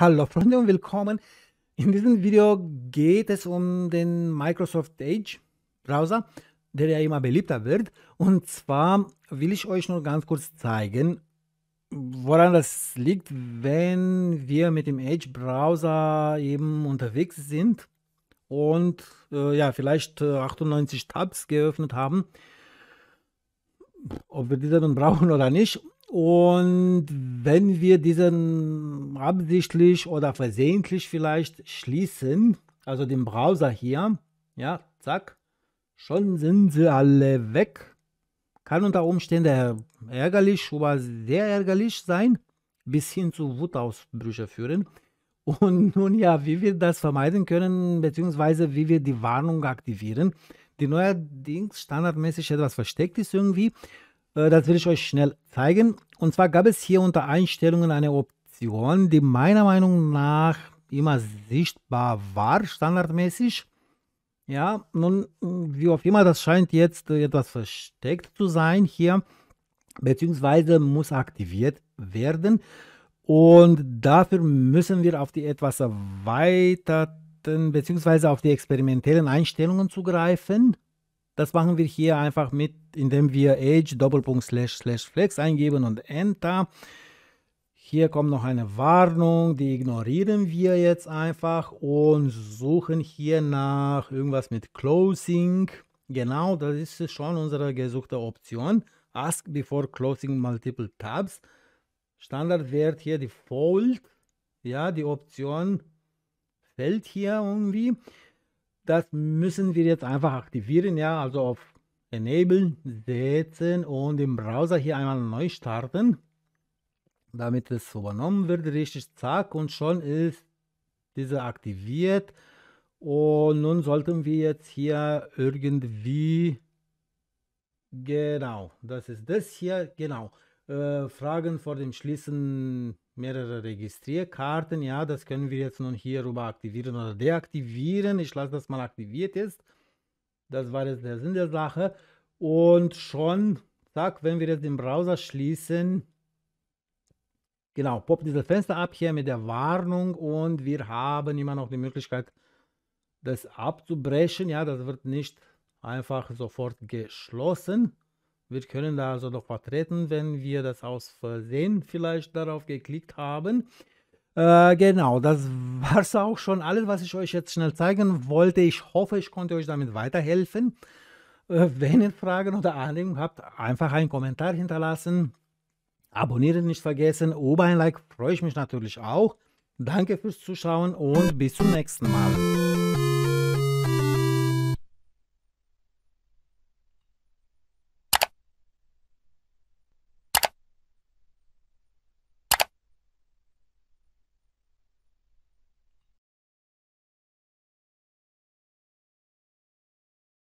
Hallo Freunde und willkommen. In diesem Video geht es um den Microsoft Edge Browser, der ja immer beliebter wird. Und zwar will ich euch nur ganz kurz zeigen, woran das liegt, wenn wir mit dem Edge Browser eben unterwegs sind und äh, ja, vielleicht äh, 98 Tabs geöffnet haben, ob wir diese nun brauchen oder nicht. Und wenn wir diesen absichtlich oder versehentlich vielleicht schließen, also den Browser hier, ja, zack, schon sind sie alle weg. Kann unter Umständen ärgerlich oder sehr ärgerlich sein, bis hin zu Wutausbrüche führen. Und nun ja, wie wir das vermeiden können, beziehungsweise wie wir die Warnung aktivieren, die neuerdings standardmäßig etwas versteckt ist irgendwie, äh, das will ich euch schnell zeigen. Und zwar gab es hier unter Einstellungen eine Option, Aktion, die meiner Meinung nach immer sichtbar war, standardmäßig. Ja, nun, wie auch immer, das scheint jetzt äh, etwas versteckt zu sein hier, beziehungsweise muss aktiviert werden. Und dafür müssen wir auf die etwas erweiterten, beziehungsweise auf die experimentellen Einstellungen zugreifen. Das machen wir hier einfach mit, indem wir age doppelpunkt slash slash flex eingeben und enter. Hier kommt noch eine Warnung, die ignorieren wir jetzt einfach und suchen hier nach irgendwas mit Closing. Genau, das ist schon unsere gesuchte Option. Ask before closing multiple tabs. Standardwert hier Default. Ja, die Option fällt hier irgendwie. Das müssen wir jetzt einfach aktivieren. Ja, also auf Enable setzen und im Browser hier einmal neu starten damit es übernommen wird, richtig zack und schon ist diese aktiviert. Und nun sollten wir jetzt hier irgendwie, genau, das ist das hier, genau, äh, Fragen vor dem Schließen mehrerer Registrierkarten, ja, das können wir jetzt nun hier rüber aktivieren oder deaktivieren. Ich lasse das mal aktiviert ist. Das war jetzt der Sinn der Sache. Und schon, zack, wenn wir jetzt den Browser schließen, Genau, poppt dieses Fenster ab hier mit der Warnung und wir haben immer noch die Möglichkeit, das abzubrechen. Ja, das wird nicht einfach sofort geschlossen. Wir können da also noch vertreten, wenn wir das aus Versehen vielleicht darauf geklickt haben. Äh, genau, das war es auch schon alles, was ich euch jetzt schnell zeigen wollte. Ich hoffe, ich konnte euch damit weiterhelfen. Äh, wenn ihr Fragen oder Anregungen habt, einfach einen Kommentar hinterlassen. Abonnieren nicht vergessen, oben ein Like freue ich mich natürlich auch. Danke fürs Zuschauen und bis zum nächsten Mal.